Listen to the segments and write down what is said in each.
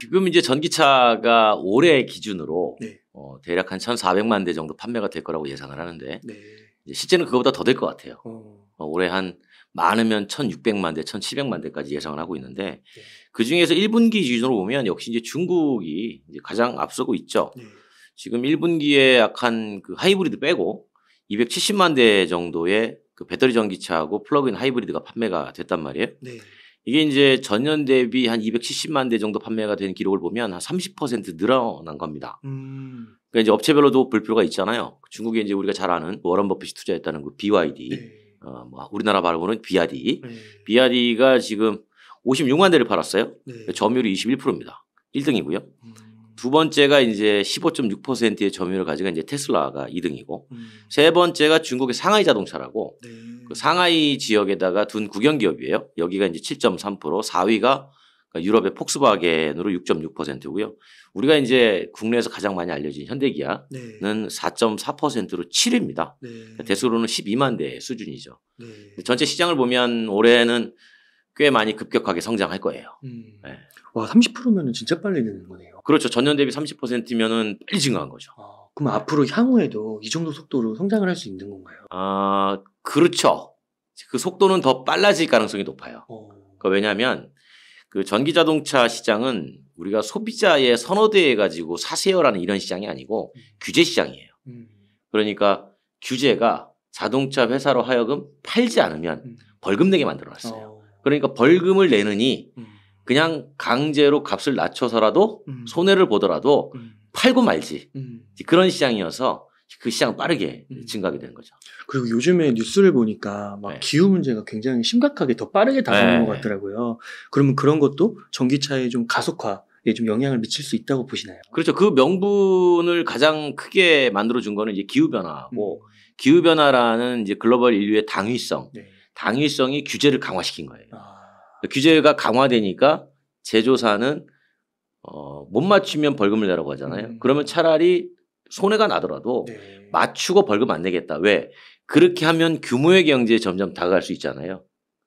지금 이제 전기차가 올해 기준으로 네. 어, 대략 한 1,400만 대 정도 판매가 될 거라고 예상을 하는데 네. 실제는 그것보다더 될 것 같아요. 어. 어, 올해 한 많으면 1,600만 대, 1,700만 대까지 예상을 하고 있는데 네. 그 중에서 1분기 기준으로 보면 역시 이제 중국이 이제 가장 앞서고 있죠. 네. 지금 1분기에 약한 그 하이브리드 빼고 270만 대 정도의 그 배터리 전기차하고 플러그인 하이브리드가 판매가 됐단 말이에요. 네. 이게 이제 전년 대비 한 270만 대 정도 판매가 된 기록을 보면 한 30% 늘어난 겁니다. 음. 그러니까 이제 업체별로도 불필요가 있잖아요. 중국에 이제 우리가 잘 아는 워런 버핏이 투자했다는 그 BYD, 네. 어, 뭐 우리나라 바로는 BRD, 네. BRD가 지금 56만 대를 팔았어요. 네. 점유율이 21%입니다. 1등이고요. 음. 두 번째가 이제 15.6%의 점유율을 가지고 이제 테슬라가 2등이고 음. 세 번째가 중국의 상하이 자동차라고 네. 그 상하이 지역에다가 둔 국영 기업이에요. 여기가 이제 7.3% 4위가 그러니까 유럽의 폭스바겐으로 6.6%고요. 우리가 이제 국내에서 가장 많이 알려진 현대기아는 네. 4.4%로 7위입니다. 네. 그니까 대수로는 12만 대 수준이죠. 네. 전체 시장을 보면 올해는 꽤 많이 급격하게 성장할 거예요. 음. 네. 와, 30%면 진짜 빨리 되는 거네요. 그렇죠. 전년 대비 3 0면 빨리 증가한 거죠. 아, 그럼 앞으로 향후에도 이 정도 속도로 성장을 할 수 있는 건가요? 아, 그렇죠. 그 속도는 더 빨라질 가능성이 높아요. 어. 그러니까 그 왜냐하면 그 전기 자동차 시장은 우리가 소비자의 선호대에 가지고 사세요라는 이런 시장이 아니고 음. 규제 시장이에요. 음. 그러니까 규제가 자동차 회사로 하여금 팔지 않으면 음. 벌금 내게 만들어 놨어요. 어. 그러니까 벌금을 내느니 음. 그냥 강제로 값을 낮춰서라도 음. 손해를 보더라도 음. 팔고 말지 그런 시장이어서 그 시장 빠르게 증가하게 되는 거죠. 그리고 요즘에 뉴스를 보니까 막 네. 기후 문제가 굉장히 심각하게 더 빠르게 다가오는 네. 것 같더라고요. 그러면 그런 것도 전기차의 좀 가속화 에좀 영향을 미칠 수 있다고 보시나요? 그렇죠. 그 명분을 가장 크게 만들어 준 거는 이제 기후 변화고 음. 기후 변화라는 이제 글로벌 인류의 당위성, 네. 당위성이 규제를 강화시킨 거예요. 아. 규제가 강화되니까 제조사는 어, 못 맞추면 벌금을 내라고 하잖아요. 음. 그러면 차라리 손해가 나더라도 네. 맞추고 벌금 안 내겠다. 왜? 그렇게 하면 규모의 경제에 점점 다가갈 수 있잖아요.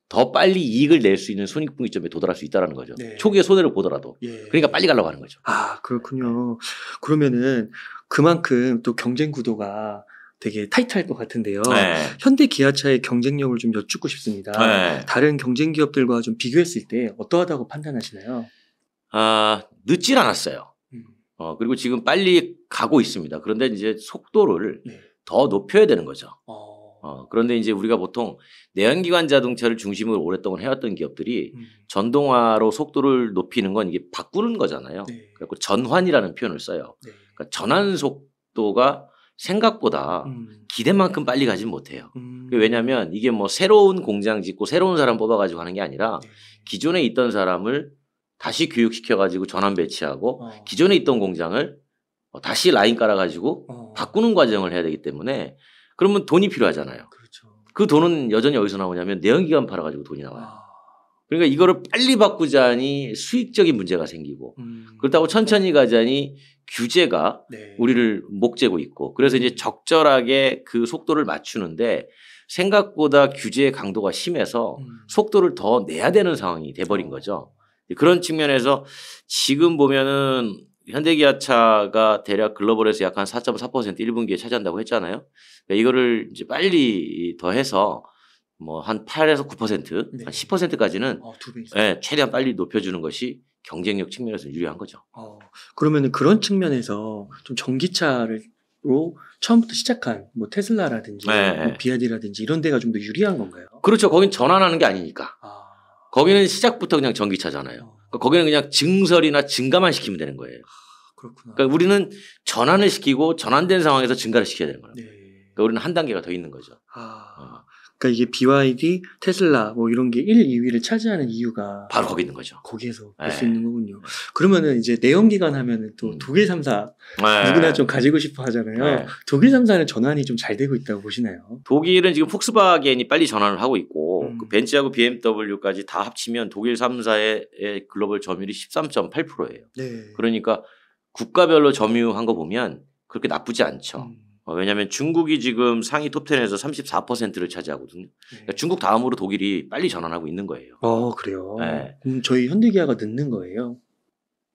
더 빨리 이익을 낼 수 있는 손익분기점에 도달할 수 있다는 거죠. 네. 초기에 손해를 보더라도. 예. 그러니까 빨리 가려고 하는 거죠. 아, 그렇군요. 그러면은 그만큼 또 경쟁 구도가 되게 타이트할 것 같은데요. 네. 현대 기아차의 경쟁력을 좀 여쭙고 싶습니다. 네. 다른 경쟁 기업들과 좀 비교했을 때 어떠하다고 판단하시나요? 아, 늦질 않았어요. 음. 어, 그리고 지금 빨리 가고 있습니다. 그런데 이제 속도를 네. 더 높여야 되는 거죠. 어. 어, 그런데 이제 우리가 보통 내연기관 자동차를 중심으로 오랫동안 해왔던 기업들이 음. 전동화로 속도를 높이는 건 이게 바꾸는 거잖아요. 네. 그래서 전환이라는 표현을 써요. 네. 그러니까 전환 속도가 생각보다 음. 기대만큼 빨리 가진 못해요. 음. 왜냐하면 이게 뭐 새로운 공장 짓고 새로운 사람 뽑아가지고 하는 게 아니라 네. 기존에 있던 사람을 다시 교육시켜가지고 전환 배치하고 어. 기존에 있던 공장을 어, 다시 라인 깔아가지고 어. 바꾸는 과정을 해야 되기 때문에 그러면 돈이 필요하잖아요. 그렇죠. 그 돈은 여전히 어디서 나오냐면 내연기관 팔아가지고 돈이 나와요. 아. 그러니까 이거를 빨리 바꾸자니 수익적인 문제가 생기고 음. 그렇다고 천천히 가자니 규제가 네. 우리를 목재고 있고 그래서 이제 음. 적절하게 그 속도를 맞추는데 생각보다 규제의 강도가 심해서 음. 속도를 더 내야 되는 상황이 돼버린 그렇죠. 거죠. 그런 측면에서 지금 보면은 현대기아차가 대략 글로벌에서 약한4.4% 1분기에 차지한다고 했잖아요. 그러니까 이거를 이제 빨리 더해서 뭐 한 8에서 9%, 네. 한 10%까지는 어, 네, 최대한 빨리 높여주는 것이 경쟁력 측면에서 유리한 거죠. 어, 그러면 그런 측면에서 좀전기차로 처음부터 시작한 뭐 테슬라라든지 네. 네. 뭐 비아디라든지 이런 데가 좀 더 유리한 건가요? 그렇죠. 거긴 전환하는 게 아니니까. 아... 거기는 시작부터 그냥 전기차잖아요. 어. 그러니까 거기는 그냥 증설이나 증가만 시키면 되는 거예요. 아, 그렇구나. 그러니까 우리는 전환을 시키고 전환된 상황에서 증가를 시켜야 되는 거예요. 네. 그러니까 우리는 한 단계가 더 있는 거죠. 아... 어. 그러니까 이게 BYD, 테슬라 뭐 이런 게 1, 2위를 차지하는 이유가 바로 거기 있는 거죠. 거기에서 볼수 네. 있는 거군요. 그러면은 이제 내연기관 하면은 또 음. 독일 3사 누구나 좀 가지고 싶어 하잖아요. 네. 독일 3사는 전환이 좀 잘 되고 있다고 보시나요? 독일은 지금 폭스바겐이 빨리 전환을 하고 있고 음. 그 벤츠하고 BMW까지 다 합치면 독일 3사의 글로벌 점유율이 13.8%예요. 네. 그러니까 국가별로 점유한 거 보면 그렇게 나쁘지 않죠. 음. 어, 왜냐하면 중국이 지금 상위 톱텐에서 34%를 차지하거든요. 그러니까 네. 중국 다음으로 독일이 빨리 전환하고 있는 거예요. 어 그래요. 네. 그럼 저희 현대기아가 늦는 거예요.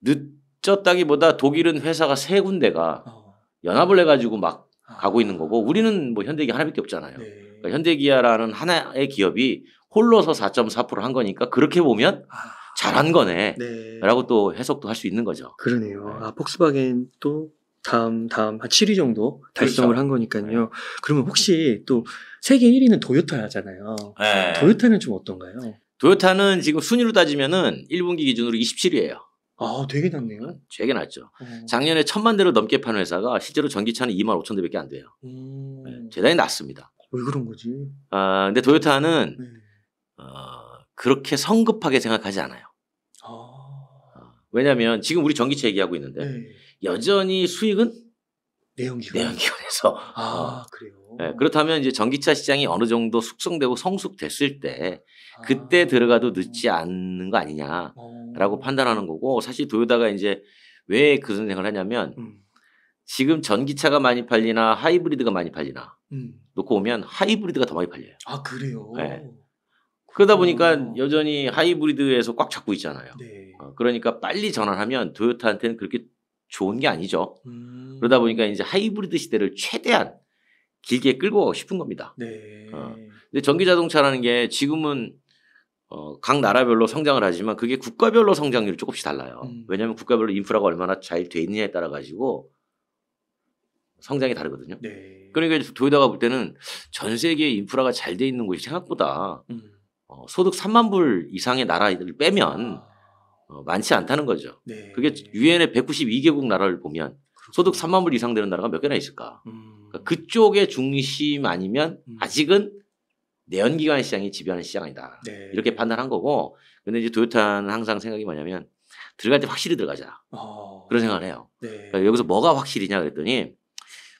늦었다기보다 독일은 회사가 세 군데가 어. 연합을 해가지고 막 아. 가고 있는 거고 우리는 뭐 현대기아 하나밖에 없잖아요. 네. 그러니까 현대기아라는 하나의 기업이 홀로서 4.4%한 거니까 그렇게 보면 아. 잘한 거네라고 네. 또 해석도 할 수 있는 거죠. 그러네요. 네. 아 폭스바겐 또 다음 다음 한 7위 정도 달성을 그렇죠. 한 거니까요. 네. 그러면 혹시 또 세계 1위는 도요타잖아요. 네. 도요타는 좀 어떤가요? 도요타는 지금 순위로 따지면은 1분기 기준으로 27위예요. 아, 되게 낮네요. 네, 되게 낮죠. 어. 작년에 천만 대를 넘게 파는 회사가 실제로 전기차는 2만 5천 대밖에 안 돼요. 음. 네, 대단히 낮습니다. 왜 그런 거지? 아, 근데 도요타는 네. 어, 그렇게 성급하게 생각하지 않아요. 아. 어, 왜냐하면 지금 우리 전기차 얘기하고 있는데. 네. 여전히 수익은 내연기관. 내연기관에서. 아, 어. 그래요. 네, 그렇다면 이제 전기차 시장이 어느 정도 숙성되고 성숙됐을 때 아. 그때 아. 들어가도 늦지 않는 거 아니냐라고 아. 판단하는 거고 사실 도요다가 이제 왜그생각을 하냐면 음. 지금 전기차가 많이 팔리나 하이브리드가 많이 팔리나 음. 놓고 보면 하이브리드가 더 많이 팔려요. 아 그래요. 네. 그러다 보니까 여전히 하이브리드에서 꽉 잡고 있잖아요. 네. 어, 그러니까 빨리 전환하면 도요타한테는 그렇게 좋은 게 아니죠. 음. 그러다 보니까 이제 하이브리드 시대를 최대한 길게 끌고 가고 싶은 겁니다. 네. 어. 근데 전기 자동차라는 게 지금은 어, 각 나라별로 성장을 하지만 그게 국가별로 성장률이 조금씩 달라요. 음. 왜냐하면 국가별로 인프라가 얼마나 잘 돼 있느냐에 따라 가지고 성장이 다르거든요. 네. 그러니까 도요다가 볼 때는 전 세계 인프라가 잘 돼 있는 곳이 생각보다 음. 어, 소득 3만 불 이상의 나라를 빼면 아. 어, 많지 않다는 거죠. 네. 그게 유엔의 192개국 나라를 보면 소득 3만 불 이상 되는 나라가 몇 개나 있을까? 음. 그러니까 그쪽의 중심 아니면 음. 아직은 내연기관 시장이 지배하는 시장이다. 네. 이렇게 판단한 거고. 근데 이제 도요타는 항상 생각이 뭐냐면 들어갈 때 확실히 들어가자. 어. 그런 생각을 해요. 네. 그러니까 여기서 뭐가 확실이냐 그랬더니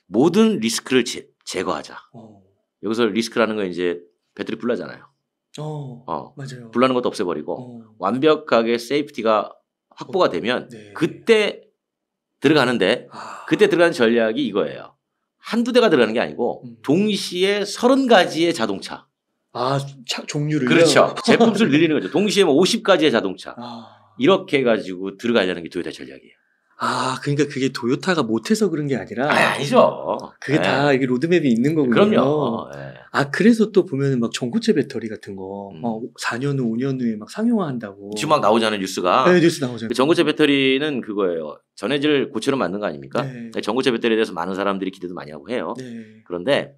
모든 리스크를 제, 거하자 어. 여기서 리스크라는 건 이제 배터리 불나잖아요. 어, 어, 맞아요. 불나는 것도 없애버리고 어. 완벽하게 세이프티가 확보가 어, 되면 네. 그때 들어가는데 아. 그때 들어가는 전략이 이거예요. 한두 대가 들어가는 게 아니고 음. 동시에 서른 가지의 자동차. 아, 차, 종류를. 그렇죠. 제품 수를 늘리는 거죠. 동시에 뭐 50가지의 자동차. 아. 이렇게 해가지고 들어가려는 게 도요타 전략이에요. 아, 그러니까 그게 도요타가 못해서 그런 게 아니라 아, 니죠 그게 네. 다 예. 이게 로드맵이 있는 거군요. 그럼요. 네. 아, 그래서 또 보면은 막 전고체 배터리 같은 거, 음. 막 4년 후, 5년 후에 막 상용화한다고. 지금 막 나오잖아요, 뉴스가. 네, 뉴스 나오잖아요. 그 전고체 배터리는 그거예요. 전해질 고체로 만든 거 아닙니까? 네. 네. 전고체 배터리에 대해서 많은 사람들이 기대도 많이 하고 해요. 네. 그런데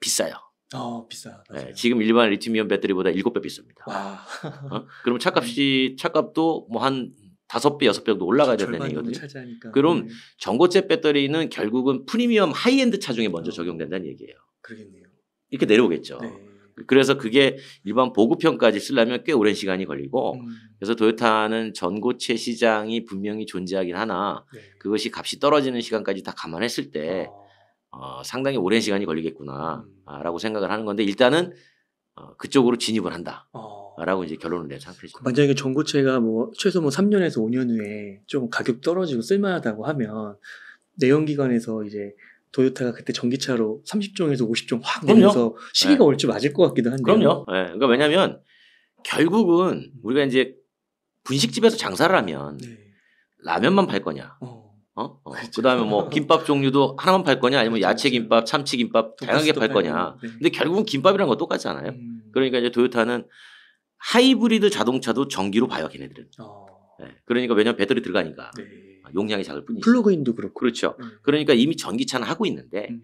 비싸요. 어, 아, 비싸. 네, 지금 일반 리튬이온 배터리보다 7배 비쌉니다. 와. 어? 그럼 차값이 차값도 뭐한 다섯 배, 여섯 배 정도 올라가야 된다는 얘기거든요. 차지하니까. 그럼 네. 전고체 배터리는 결국은 프리미엄 하이엔드 차종에 먼저 어. 적용된다는 얘기예요. 그러겠네요. 이렇게 내려오겠죠. 네. 그래서 그게 일반 보급형까지 쓰려면 꽤 오랜 시간이 걸리고 음. 그래서 도요타는 전고체 시장이 분명히 존재하긴 하나 네. 그것이 값이 떨어지는 시간까지 다 감안했을 때 아. 어, 상당히 오랜 시간이 걸리겠구나라고 음. 생각을 하는 건데 일단은 어, 그쪽으로 진입을 한다. 어. 라고 이제 결론을 낸 상태죠. 만약에 전고체가 뭐 최소 뭐 3년에서 5년 후에 좀 가격 떨어지고 쓸만하다고 하면 내연기관에서 이제 도요타가 그때 전기차로 30종에서 50종 확 내면서 시기가 네. 올줄 맞을 것 같기도 한데. 그럼요. 네. 그러니까 왜냐면 결국은 우리가 이제 분식집에서 장사를 하면 네. 라면만 팔 거냐. 어. 어? 어. 그렇죠. 그다음에 뭐 김밥 종류도 하나만 팔 거냐 아니면 야채 그렇죠. 김밥, 참치 김밥 다양하게 팔 거냐. 네. 근데 결국은 김밥이란 건 똑같잖아요. 음. 그러니까 이제 도요타는 하이브리드 자동차도 전기로 봐요, 걔네들은. 어. 네. 그러니까 왜냐면 배터리 들어가니까 네. 아, 용량이 작을 뿐이죠. 플러그인도 그렇고. 그렇죠. 음. 그러니까 이미 전기차는 하고 있는데 음.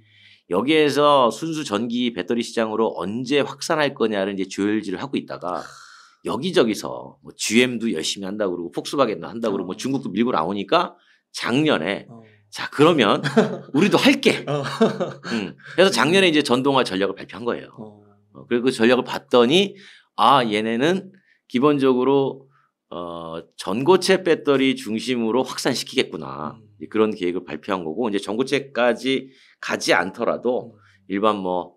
여기에서 순수 전기 배터리 시장으로 언제 확산할 거냐를 이제 조율질을 하고 있다가 여기저기서 뭐 GM도 열심히 한다 고 그러고 폭스바겐도 한다 고 그러고 뭐 어. 중국도 밀고 나오니까 작년에 어. 자 그러면 우리도 할게. 어. 음. 그래서 작년에 이제 전동화 전략을 발표한 거예요. 어. 어, 그리고 그 전략을 봤더니 아 얘네는 기본적으로 어, 전고체 배터리 중심으로 확산시키겠구나 음. 그런 계획을 발표한 거고 이제 전고체까지 가지 않더라도 음. 일반 뭐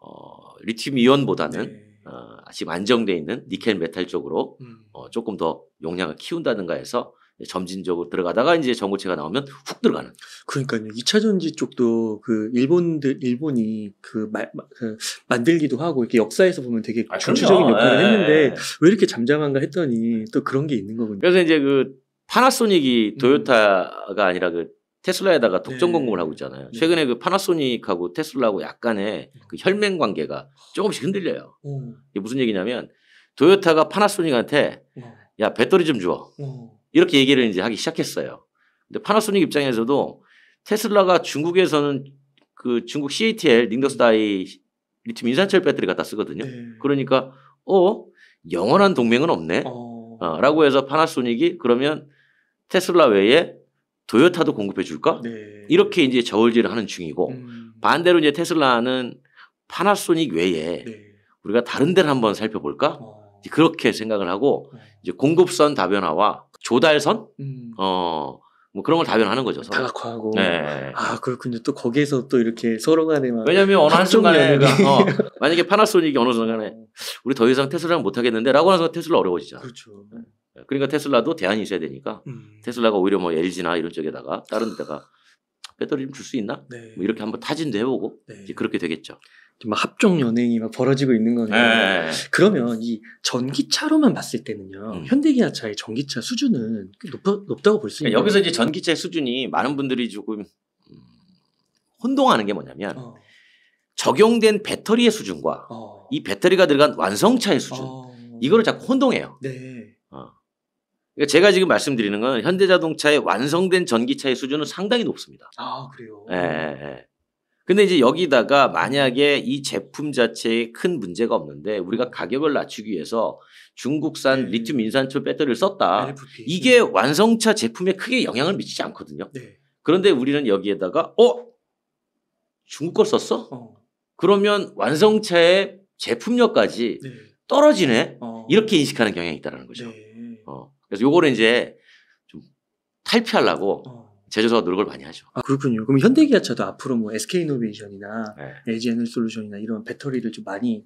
어, 리튬 이온보다는 네. 어, 아직 안정돼 있는 니켈 메탈 쪽으로 음. 어, 조금 더 용량을 키운다든가 해서 점진적으로 들어가다가 이제 전고체가 나오면 훅 들어가는. 그러니까요. 2차 전지 쪽도 그 일본들 일본이 그, 마, 그 만들기도 하고 이렇게 역사에서 보면 되게 아, 중추적인 역할을 예, 했는데 예, 예. 왜 이렇게 잠잠한가 했더니 또 그런 게 있는 거군요. 그래서 이제 그 파나소닉이 음. 도요타가 음. 아니라 그 테슬라에다가 독점 네. 공급을 하고 있잖아요. 네. 최근에 그 파나소닉하고 테슬라하고 약간의 음. 그 혈맹 관계가 조금씩 흔들려요. 오. 어. 이게 무슨 얘기냐면 도요타가 파나소닉한테 오. 어. 야 배터리 좀 줘. 오. 어. 이렇게 얘기를 이제 하기 시작했어요. 근데 파나소닉 입장에서도 테슬라가 중국에서는 그 중국 CATL 닝더스다이 리튬 인산철 배터리 갖다 쓰거든요. 네. 그러니까 어 영원한 동맹은 없네. 어. 어. 라고 해서 파나소닉이 그러면 테슬라 외에 도요타도 공급해 줄까? 네. 이렇게 이제 저울질을 하는 중이고 음. 반대로 이제 테슬라는 파나소닉 외에 네. 우리가 다른 데를 한번 살펴볼까? 어. 그렇게 생각을 하고 어. 이제 공급선 다변화와 조달선 음. 어뭐 그런 걸 다변하는 거죠. 서로. 다각화하고 네. 아 그렇군요. 또 거기에서 또 이렇게 서로 간에 왜냐면 어느 한순간에 그러니까, 어, 만약에 파나소닉이 어느 순간에 어. 우리 더 이상 테슬라는 못 하겠는데라고 나는 테슬라 어려워지잖 그렇죠. 네. 그러니까 테슬라도 대안이 있어야 되니까 음. 테슬라가 오히려 뭐 LG나 이런 쪽에다가 다른 데다가 배터리 좀 줄 수 있나? 네. 뭐 이렇게 한번 타진도 해보고 네. 이제 그렇게 되겠죠. 막 합종 음. 연행이 막 벌어지고 있는 거네요. 예, 예, 예. 그러면 이 전기차로만 봤을 때는요, 음. 현대기아차의 전기차 수준은 높, 다고 볼수 그러니까 있는. 니까 여기서 이제 전기차의 수준이 많은 분들이 조금 음, 혼동하는 게 뭐냐면 어. 적용된 배터리의 수준과 어. 이 배터리가 들어간 완성차의 수준 어. 이거를 자꾸 혼동해요. 네. 어. 그러니까 제가 지금 말씀드리는 건 현대자동차의 완성된 전기차의 수준은 상당히 높습니다. 아 그래요. 예. 예. 근데 이제 여기다가 만약에 이 제품 자체에 큰 문제가 없는데 우리가 가격을 낮추기 위해서 중국산 네. 리튬 인산철 배터리를 썼다. LFP. 이게 완성차 제품에 크게 영향을 미치지 않거든요. 네. 그런데 우리는 여기에다가 어 중국 걸 썼어? 어. 그러면 완성차의 제품력까지 네. 떨어지네. 어. 이렇게 인식하는 경향이 있다는 거죠. 네. 어. 그래서 요거를 이제 좀 탈피하려고 어. 제조사가 노력을 많이 하죠. 아, 그렇군요. 그럼 현대기아차도 앞으로 뭐 SK이노베이션이나 네. l g 에너솔루션이나 이런 배터리를 좀 많이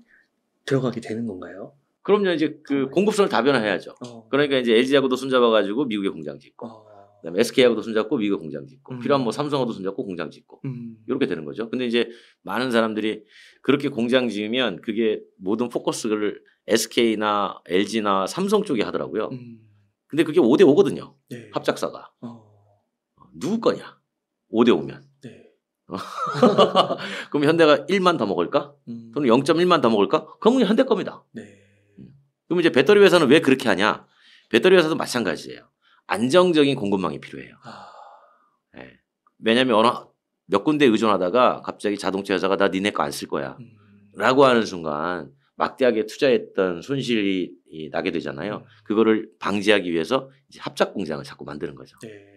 들어가게 되는 건가요? 그럼요. 이제 그 공급선을 다변화해야죠. 어. 그러니까 이제 LG하고도 손잡아가지고 미국에 공장 짓고, 어. 그다음에 SK하고도 손잡고 미국에 공장 짓고, 음. 필요한 뭐 삼성하고도 손잡고 공장 짓고, 음. 이렇게 되는 거죠. 근데 이제 많은 사람들이 그렇게 공장 지으면 그게 모든 포커스를 SK나 LG나 삼성 쪽에 하더라고요. 음. 근데 그게 5대 5거든요. 네. 합작사가. 어. 누구 거냐? 5대 5면. 네. 그럼 현대가 1만 더 먹을까? 음. 또는 0.1만 더 먹을까? 그건 현대 겁니다. 네. 음. 그럼 이제 배터리 회사는 왜 그렇게 하냐? 배터리 회사도 마찬가지예요. 안정적인 공급망이 필요해요. 아... 네. 예. 왜냐하면 어느 몇 군데 의존하다가 갑자기 자동차 회사가 나 니네 거 안 쓸 거야. 음... 라고 하는 순간 막대하게 투자했던 손실이 나게 되잖아요. 음... 그거를 방지하기 위해서 이제 합작 공장을 자꾸 만드는 거죠. 네.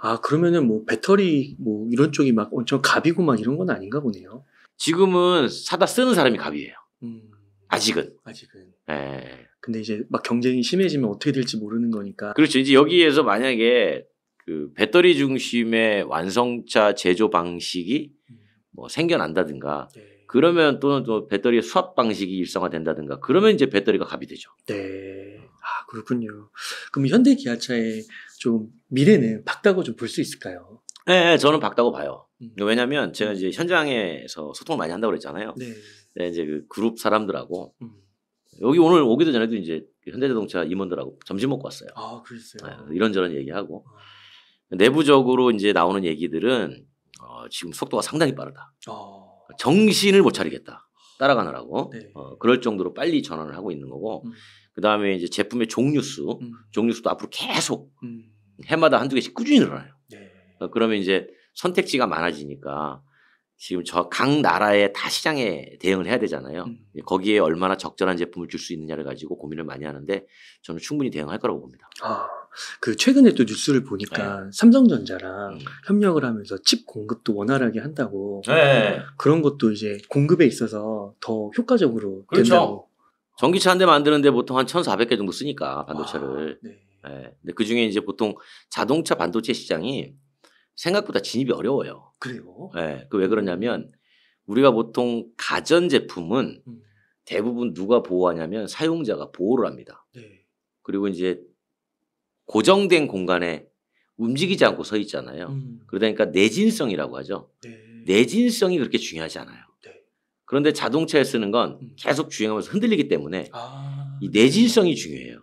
아, 그러면은 뭐 배터리 뭐 이런 쪽이 막 엄청 갑이고 막 이런 건 아닌가 보네요. 지금은 사다 쓰는 사람이 갑이에요. 음, 아직은. 아직은. 예. 근데 이제 막 경쟁이 심해지면 어떻게 될지 모르는 거니까. 그렇죠. 이제 여기에서 만약에 그 배터리 중심의 완성차 제조 방식이 음. 뭐 생겨난다든가 네. 그러면 또는 또 배터리의 수압 방식이 일상화된다든가 그러면 이제 배터리가 갑이 되죠. 네. 아, 그렇군요. 그럼 현대 기아차의 좀 미래는 밝다고 좀 볼 수 있을까요? 네, 저는 밝다고 봐요. 음. 그러니까 왜냐하면 제가 이제 현장에서 소통을 많이 한다고 그랬잖아요. 네. 네. 이제 그 그룹 사람들하고 음. 여기 오늘 오기도 전에도 이제 그 현대자동차 임원들하고 점심 먹고 왔어요. 아, 그랬어요. 네, 이런저런 얘기하고 아. 내부적으로 이제 나오는 얘기들은 어, 지금 속도가 상당히 빠르다. 아. 정신을 못 차리겠다. 따라가느라고 네. 어, 그럴 정도로 빨리 전환을 하고 있는 거고 음. 그 다음에 이제 제품의 종류수, 음. 종류수도 앞으로 계속 음. 해마다 한두 개씩 꾸준히 늘어나요. 네. 어, 그러면 이제 선택지가 많아지니까 지금 저 각 나라의 다 시장에 대응을 해야 되잖아요. 음. 예, 거기에 얼마나 적절한 제품을 줄 수 있느냐를 가지고 고민을 많이 하는데 저는 충분히 대응할 거라고 봅니다. 아, 그 최근에 또 뉴스를 보니까 네. 삼성전자랑 음. 협력을 하면서 칩 공급도 원활하게 한다고 네. 그런 것도 이제 공급에 있어서 더 효과적으로 그렇죠. 된다고. 전기차 한 대 만드는데 보통 한 1,400개 정도 쓰니까 반도체를. 아, 네. 예. 근데 그 중에 이제 보통 자동차 반도체 시장이 생각보다 진입이 어려워요. 그래요? 예. 그왜 그러냐면 우리가 보통 가전 제품은 음. 대부분 누가 보호하냐면 사용자가 보호를 합니다. 네. 그리고 이제 고정된 공간에 움직이지 않고 서 있잖아요. 음. 그러다니까 내진성이라고 하죠. 네. 내진성이 그렇게 중요하지 않아요. 네. 그런데 자동차에 쓰는 건 음. 계속 주행하면서 흔들리기 때문에 아. 이 내진성이 중요해요.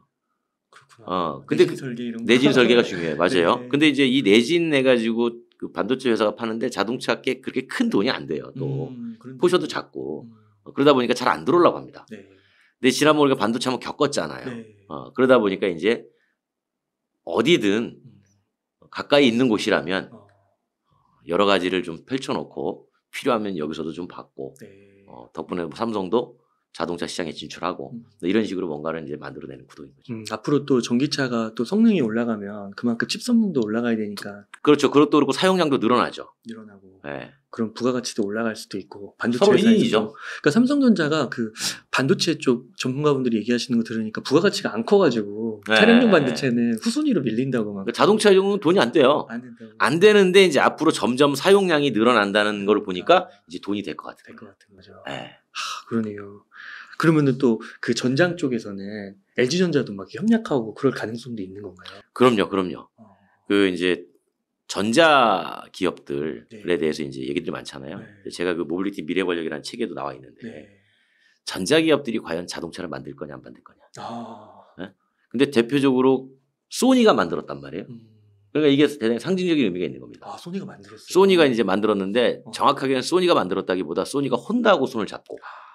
어, 어, 근데 내진 그 설계 이런 내진 설계가 중요해요. 맞아요. 네 근데 이제 이 내진 해 가지고 그 반도체 회사가 파는데 자동차 꽤 그렇게 큰 돈이 안 돼요. 또 음, 포션도 작고 음. 어, 그러다 보니까 잘 안 들어올라고 합니다. 네. 근데 지난번 우리가 반도체 한번 겪었잖아요. 네. 어, 그러다 보니까 이제 어디든 음. 가까이 있는 곳이라면 어. 여러 가지를 좀 펼쳐놓고 필요하면 여기서도 좀 받고 네. 어, 덕분에 삼성도 자동차 시장에 진출하고 음. 뭐 이런 식으로 뭔가를 이제 만들어내는 구도인 거죠. 음, 앞으로 또 전기차가 또 성능이 올라가면 그만큼 칩 성능도 올라가야 되니까. 그렇죠. 그것도 그렇고 사용량도 늘어나죠. 늘어나고. 네. 예. 그럼 부가가치도 올라갈 수도 있고 반도체 사이죠. 그러니까 삼성전자가 그 반도체 쪽 전문가분들이 얘기하시는 거 들으니까 부가가치가 안 커가지고 네. 차량용 반도체는 후순위로 밀린다고 막. 그러니까 자동차용은 돈이 안 돼요. 안, 된다안 되는데 이제 앞으로 점점 사용량이 늘어난다는 걸 보니까 아, 이제 돈이 될것 같아요. 될것 같은 거죠. 네. 하, 그러네요. 그러면은 또그 전장 쪽에서는 LG전자도 막 협력하고 그럴 가능성도 있는 건가요? 그럼요, 그럼요. 어. 그 이제 전자 기업들에 네. 대해서 이제 얘기들이 많잖아요. 네. 제가 그 모빌리티 미래 권력이라는 책에도 나와 있는데 네. 전자 기업들이 과연 자동차를 만들 거냐 안 만들 거냐. 아. 네? 근데 대표적으로 소니가 만들었단 말이에요. 음. 그러니까 이게 대단히 상징적인 의미가 있는 겁니다. 아, 소니가 만들었어요. 소니가 이제 만들었는데 어. 정확하게는 소니가 만들었다기보다 소니가 혼다하고 손을 잡고. 아.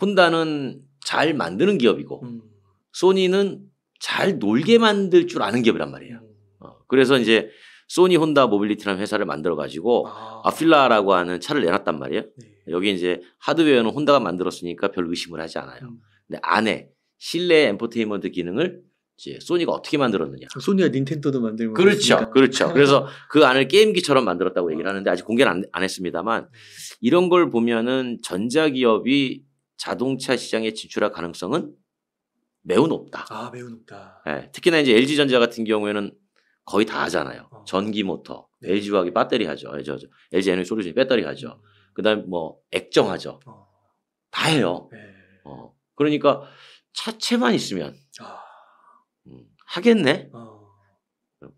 혼다는 잘 만드는 기업이고 음. 소니는 잘 놀게 만들 줄 아는 기업이란 말이에요. 음. 어, 그래서 이제 소니 혼다 모빌리티라는 회사를 만들어 가지고 아. 필라라고 하는 차를 내놨단 말이에요. 네. 여기 이제 하드웨어는 혼다가 만들었으니까 별 의심을 하지 않아요. 음. 근데 안에 실내 엔포테인먼트 기능을 이제 소니가 어떻게 만들었느냐. 아, 소니가 닌텐도도 만들고. 그렇죠. 그랬으니까. 그렇죠. 그래서 그 안을 게임기처럼 만들었다고 얘기를 어. 하는데 아직 공개는 안, 안 했습니다만 네. 이런 걸 보면은 전자기업이 자동차 시장에 진출할 가능성은 매우 높다. 아, 매우 높다. 네, 특히나 이제 LG전자 같은 경우에는 거의 다 하잖아요. 어. 전기 모터, 네. LG 화학이 배터리 하죠. 저, 저, LG 에너지 솔루션 배터리 하죠. 음. 그다음에 뭐 액정 하죠. 어. 다 해요. 네. 어. 그러니까 차체만 있으면 아. 음, 하겠네. 어.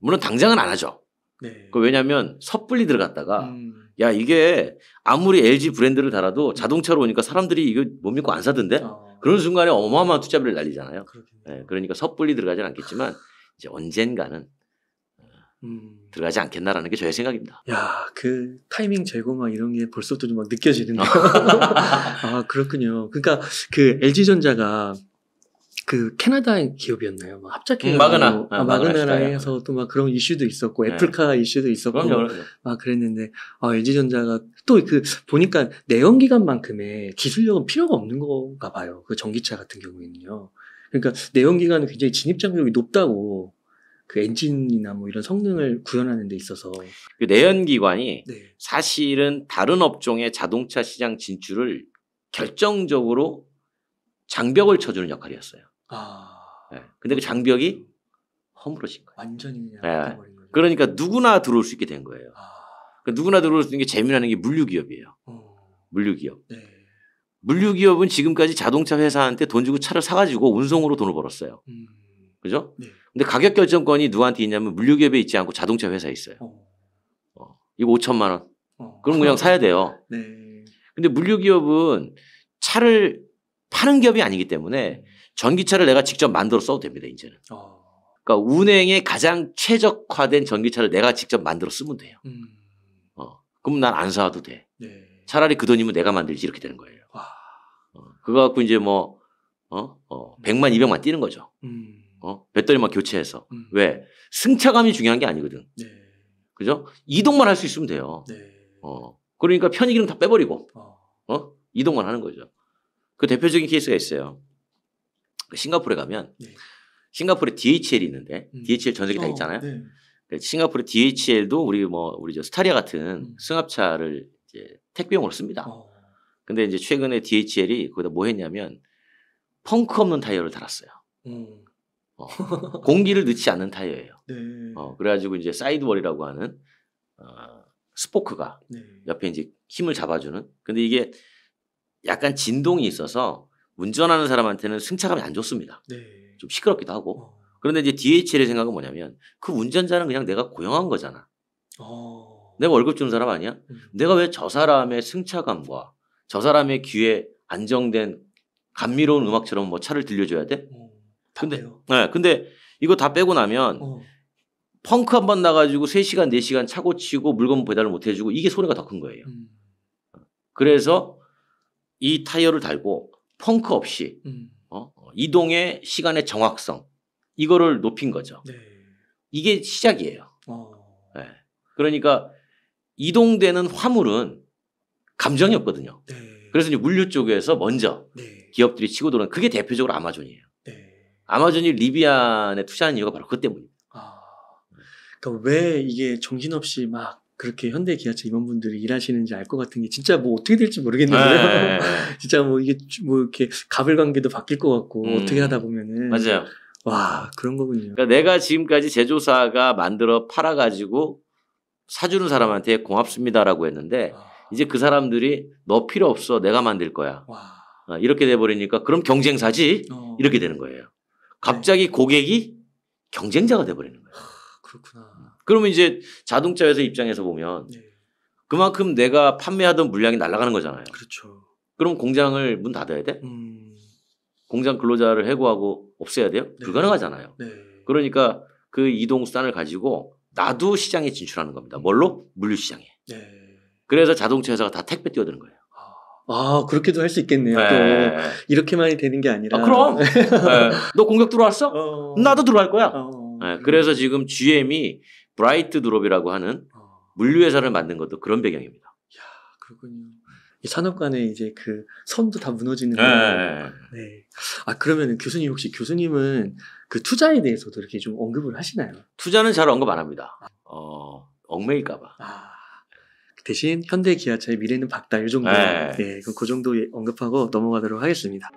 물론 당장은 안 하죠. 네. 그 왜냐하면 섣불리 들어갔다가 음. 야 이게 아무리 LG 브랜드를 달아도 음. 자동차로 오니까 사람들이 이거 못 믿고 안 사던데 그렇죠. 그런 순간에 어마어마한 투자비를 날리잖아요. 네, 그러니까 섣불리 들어가진 않겠지만 이제 언젠가는 어, 음. 들어가지 않겠나라는 게 저의 생각입니다. 야, 그 타이밍 제고막 이런 게 벌써부터 좀막 느껴지는데. 아, 그렇군요. 그러니까 그 LG전자가 그 캐나다 기업이었나요? 막 합작해 음, 마그나 아, 아 마그나라에서 또 막 그런 이슈도 있었고 네. 애플카 네. 이슈도 있었고 그럼요, 그럼요. 막 그랬는데 아, LG전자가 또 그 보니까 내연기관만큼의 기술력은 필요가 없는 건가 봐요. 그 전기차 같은 경우에는요. 그러니까 내연기관은 굉장히 진입 장벽이 높다고 그 엔진이나 뭐 이런 성능을 구현하는 데 있어서 그 내연기관이 네. 사실은 다른 업종의 자동차 시장 진출을 결정적으로 장벽을 쳐주는 역할이었어요. 아. 네. 근데 그 장벽이 허물어진 거예요. 완전히 네. 그러니까 누구나 들어올 수 있게 된 거예요. 아. 그러니까 누구나 들어올 수 있는 게 재미나는 게 물류기업이에요. 음. 물류기업. 네. 물류기업은 지금까지 자동차 회사한테 돈 주고 차를 사가지고 운송으로 돈을 벌었어요. 음. 그죠? 네. 근데 가격 결정권이 누구한테 있냐면 물류기업에 있지 않고 자동차 회사에 있어요. 어. 어. 이거 5천만 원. 어. 그럼 그냥 사야 돼요. 네. 근데 물류기업은 차를 파는 기업이 아니기 때문에 음. 전기차를 내가 직접 만들어 써도 됩니다, 이제는. 어. 그러니까 운행에 가장 최적화된 전기차를 내가 직접 만들어 쓰면 돼요. 음. 어. 그럼 난 안 사도 와 돼. 네. 차라리 그 돈이면 내가 만들지 이렇게 되는 거예요. 와. 어. 그거 갖고 이제 뭐, 어, 어, 100만, 음. 200만 뛰는 거죠. 음. 어, 배터리만 교체해서. 음. 왜? 승차감이 중요한 게 아니거든. 네. 그죠? 이동만 할 수 있으면 돼요. 네. 어. 그러니까 편의기능 다 빼버리고, 어. 어? 이동만 하는 거죠. 그 대표적인 케이스가 있어요. 그 싱가포르에 가면 네. 싱가포르에 DHL이 있는데 음. DHL 전 세계 다 어, 있잖아요. 네. 그 싱가포르 DHL도 우리 뭐 우리 저 스타리아 같은 음. 승합차를 이제 택배용으로 씁니다. 어. 근데 이제 최근에 DHL이 거기다 뭐 했냐면 펑크 없는 타이어를 달았어요. 음. 어, 공기를 넣지 않는 타이어예요. 네. 어, 그래가지고 이제 사이드월이라고 하는 어, 스포크가 네. 옆에 이제 힘을 잡아주는. 근데 이게 약간 진동이 있어서 운전하는 사람한테는 승차감이 안 좋습니다. 네. 좀 시끄럽기도 하고. 어. 그런데 이제 DHL의 생각은 뭐냐면 그 운전자는 그냥 내가 고용한 거잖아. 어. 내가 월급 주는 사람 아니야? 음. 내가 왜 저 사람의 승차감과 저 사람의 귀에 안정된 감미로운 음악처럼 뭐 차를 들려줘야 돼? 어, 근데, 네, 근데 이거 다 빼고 나면 어. 펑크 한 번 나가지고 3시간, 4시간 차고 치고 물건 배달을 못 해주고 이게 손해가 더 큰 거예요. 음. 그래서 이 타이어를 달고 펑크 없이 음. 어, 어? 이동의 시간의 정확성 이거를 높인 거죠. 네. 이게 시작이에요. 어. 네. 그러니까 이동되는 화물은 감정이 없거든요. 네. 그래서 이제 물류 쪽에서 먼저 네. 기업들이 치고 들어오는 그게 대표적으로 아마존이에요. 네. 아마존이 리비안에 투자한 이유가 바로 그 때문입니다. 아. 그러니까 왜 이게 정신없이 막 그렇게 현대 기아차 임원분들이 일하시는지 알 것 같은 게 진짜 뭐 어떻게 될지 모르겠는데요. 네, 네. 진짜 뭐 이게 뭐 이렇게 갑을 관계도 바뀔 것 같고 음. 어떻게 하다 보면은 맞아요. 와 그런 거군요. 그러니까 내가 지금까지 제조사가 만들어 팔아 가지고 사주는 사람한테 고맙습니다라고 했는데 와. 아. 이제 그 사람들이 너 필요 없어 내가 만들 거야. 어, 이렇게 돼 버리니까 그럼 경쟁사지 어. 이렇게 되는 거예요. 네. 갑자기 네. 고객이 경쟁자가 돼 버리는 거예요. 그렇구나. 그러면 이제 자동차 회사 입장에서 보면 네. 그만큼 내가 판매하던 물량이 날아가는 거잖아요. 그렇죠. 그럼 공장을 문 닫아야 돼? 음... 공장 근로자를 해고하고 없애야 돼요? 네. 불가능하잖아요. 네. 그러니까 그 이동수단을 가지고 나도 시장에 진출하는 겁니다. 뭘로? 물류시장에. 네. 그래서 자동차 회사가 다 택배 뛰어드는 거예요. 아, 아 그렇게도 할 수 있겠네요. 네. 또 이렇게만이 되는 게 아니라. 아, 그럼. 네. 너 공격 들어왔어? 어... 나도 들어갈 거야. 어... 네. 그래서 지금 GM이 브라이트 드롭이라고 하는 어. 물류회사를 만든 것도 그런 배경입니다. 야 그렇군요. 산업 간에 이제 그 섬도 다 무너지는 네, 거예요. 네. 네. 네. 아 그러면 교수님 혹시 교수님은 그 투자에 대해서도 이렇게 좀 언급을 하시나요? 투자는 잘 언급 안 합니다. 아. 어 얽매일까봐. 아, 그 대신 현대 기아차의 미래는 밝다 이 정도. 네. 네. 그럼 그 정도 예, 언급하고 넘어가도록 하겠습니다.